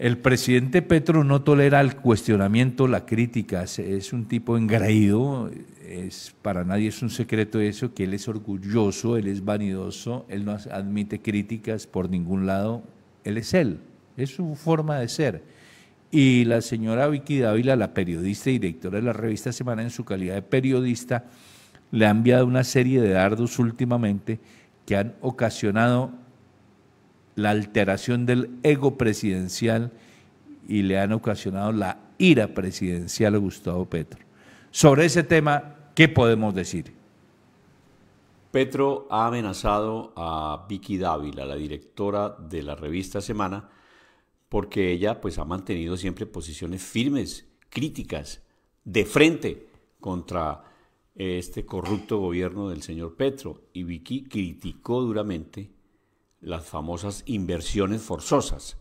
El presidente Petro no tolera el cuestionamiento, la crítica, es un tipo engraído, es, para nadie es un secreto eso, que él es orgulloso, él es vanidoso, él no admite críticas por ningún lado, él es él, es su forma de ser. Y la señora Vicky Dávila, la periodista y directora de la revista Semana en su calidad de periodista, le ha enviado una serie de dardos últimamente que han ocasionado la alteración del ego presidencial y le han ocasionado la ira presidencial a Gustavo Petro. Sobre ese tema, ¿qué podemos decir? Petro ha amenazado a Vicky Dávila, la directora de la revista Semana, porque ella pues ha mantenido siempre posiciones firmes, críticas, de frente contra este corrupto gobierno del señor Petro y Vicky criticó duramente las famosas inversiones forzosas,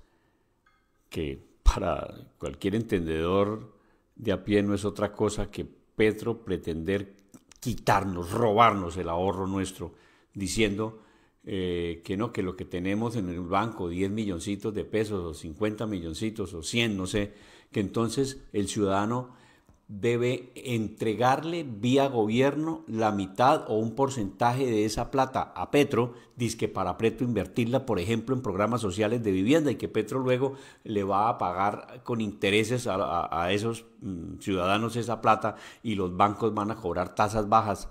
que para cualquier entendedor de a pie no es otra cosa que Petro pretender quitarnos, robarnos el ahorro nuestro, diciendo eh, que no, que lo que tenemos en el banco, 10 milloncitos de pesos o 50 milloncitos o 100, no sé, que entonces el ciudadano debe entregarle vía gobierno la mitad o un porcentaje de esa plata a Petro, dice que para Petro invertirla, por ejemplo, en programas sociales de vivienda y que Petro luego le va a pagar con intereses a, esos mm, ciudadanos esa plata y los bancos van a cobrar tasas bajas.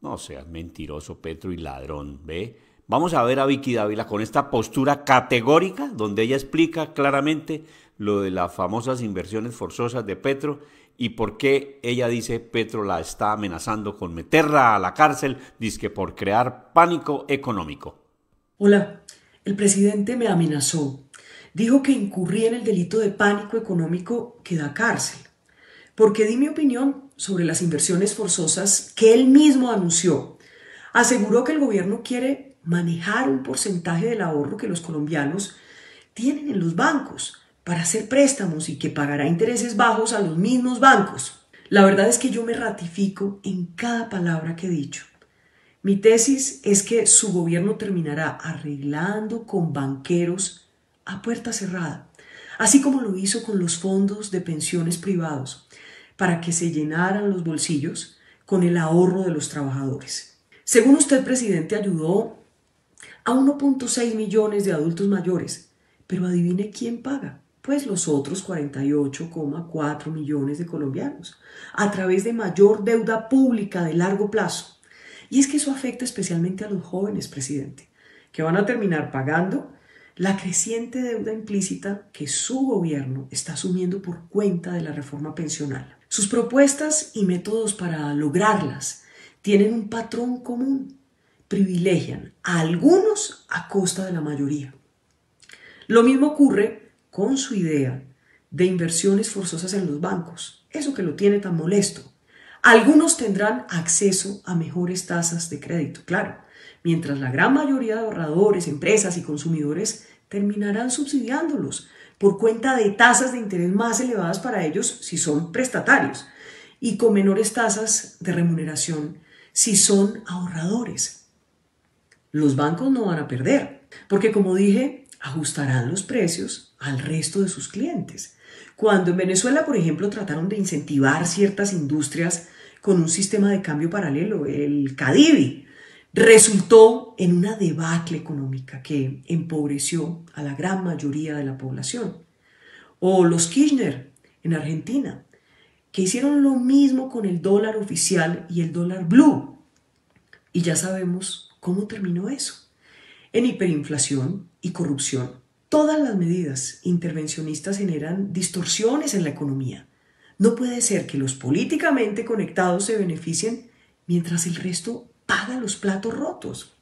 No seas mentiroso, Petro, y ladrón, ¿ve? Vamos a ver a Vicky Dávila con esta postura categórica donde ella explica claramente lo de las famosas inversiones forzosas de Petro y por qué ella dice Petro la está amenazando con meterla a la cárcel, Dice que por crear pánico económico. Hola, el presidente me amenazó. Dijo que incurrí en el delito de pánico económico que da cárcel, porque di mi opinión sobre las inversiones forzosas que él mismo anunció. Aseguró que el gobierno quiere manejar un porcentaje del ahorro que los colombianos tienen en los bancos para hacer préstamos y que pagará intereses bajos a los mismos bancos. La verdad es que yo me ratifico en cada palabra que he dicho. Mi tesis es que su gobierno terminará arreglando con banqueros a puerta cerrada, así como lo hizo con los fondos de pensiones privados, para que se llenaran los bolsillos con el ahorro de los trabajadores. Según usted, presidente, ayudó a 1.6 millones de adultos mayores, pero adivine quién paga pues los otros 48,4 millones de colombianos, a través de mayor deuda pública de largo plazo. Y es que eso afecta especialmente a los jóvenes, presidente, que van a terminar pagando la creciente deuda implícita que su gobierno está asumiendo por cuenta de la reforma pensional. Sus propuestas y métodos para lograrlas tienen un patrón común. Privilegian a algunos a costa de la mayoría. Lo mismo ocurre con su idea de inversiones forzosas en los bancos, eso que lo tiene tan molesto. Algunos tendrán acceso a mejores tasas de crédito, claro, mientras la gran mayoría de ahorradores, empresas y consumidores terminarán subsidiándolos por cuenta de tasas de interés más elevadas para ellos si son prestatarios y con menores tasas de remuneración si son ahorradores. Los bancos no van a perder, porque como dije, ajustarán los precios al resto de sus clientes. Cuando en Venezuela, por ejemplo, trataron de incentivar ciertas industrias con un sistema de cambio paralelo, el CADIVI, resultó en una debacle económica que empobreció a la gran mayoría de la población. O los Kirchner en Argentina, que hicieron lo mismo con el dólar oficial y el dólar blue. Y ya sabemos cómo terminó eso en hiperinflación y corrupción. Todas las medidas intervencionistas generan distorsiones en la economía. No puede ser que los políticamente conectados se beneficien mientras el resto paga los platos rotos.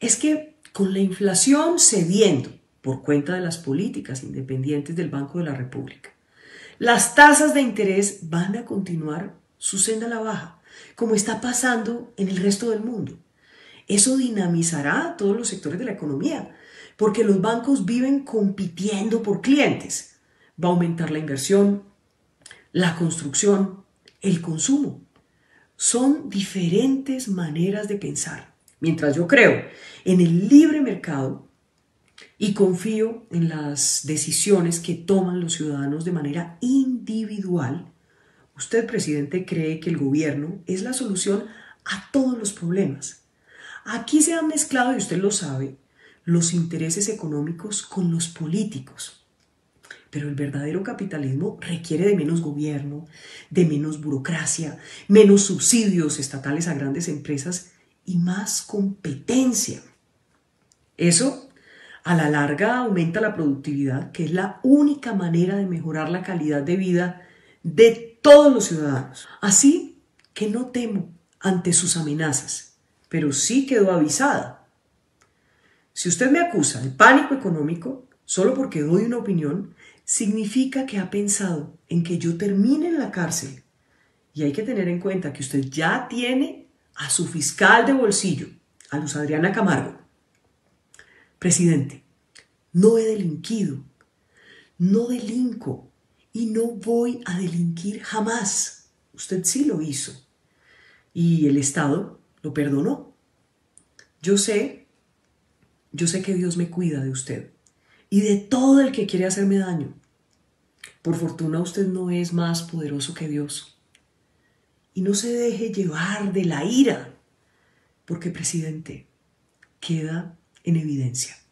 Es que con la inflación cediendo por cuenta de las políticas independientes del Banco de la República, las tasas de interés van a continuar su senda a la baja, como está pasando en el resto del mundo. Eso dinamizará todos los sectores de la economía, porque los bancos viven compitiendo por clientes. Va a aumentar la inversión, la construcción, el consumo. Son diferentes maneras de pensar. Mientras yo creo en el libre mercado y confío en las decisiones que toman los ciudadanos de manera individual, usted, presidente, cree que el gobierno es la solución a todos los problemas. Aquí se han mezclado, y usted lo sabe, los intereses económicos con los políticos. Pero el verdadero capitalismo requiere de menos gobierno, de menos burocracia, menos subsidios estatales a grandes empresas y más competencia. Eso, a la larga, aumenta la productividad, que es la única manera de mejorar la calidad de vida de todos los ciudadanos. Así que no temo ante sus amenazas pero sí quedó avisada. Si usted me acusa de pánico económico solo porque doy una opinión, significa que ha pensado en que yo termine en la cárcel. Y hay que tener en cuenta que usted ya tiene a su fiscal de bolsillo, a Luz Adriana Camargo. Presidente, no he delinquido, no delinco y no voy a delinquir jamás. Usted sí lo hizo. Y el Estado lo perdonó. Yo sé, yo sé que Dios me cuida de usted y de todo el que quiere hacerme daño. Por fortuna usted no es más poderoso que Dios. Y no se deje llevar de la ira, porque presidente, queda en evidencia.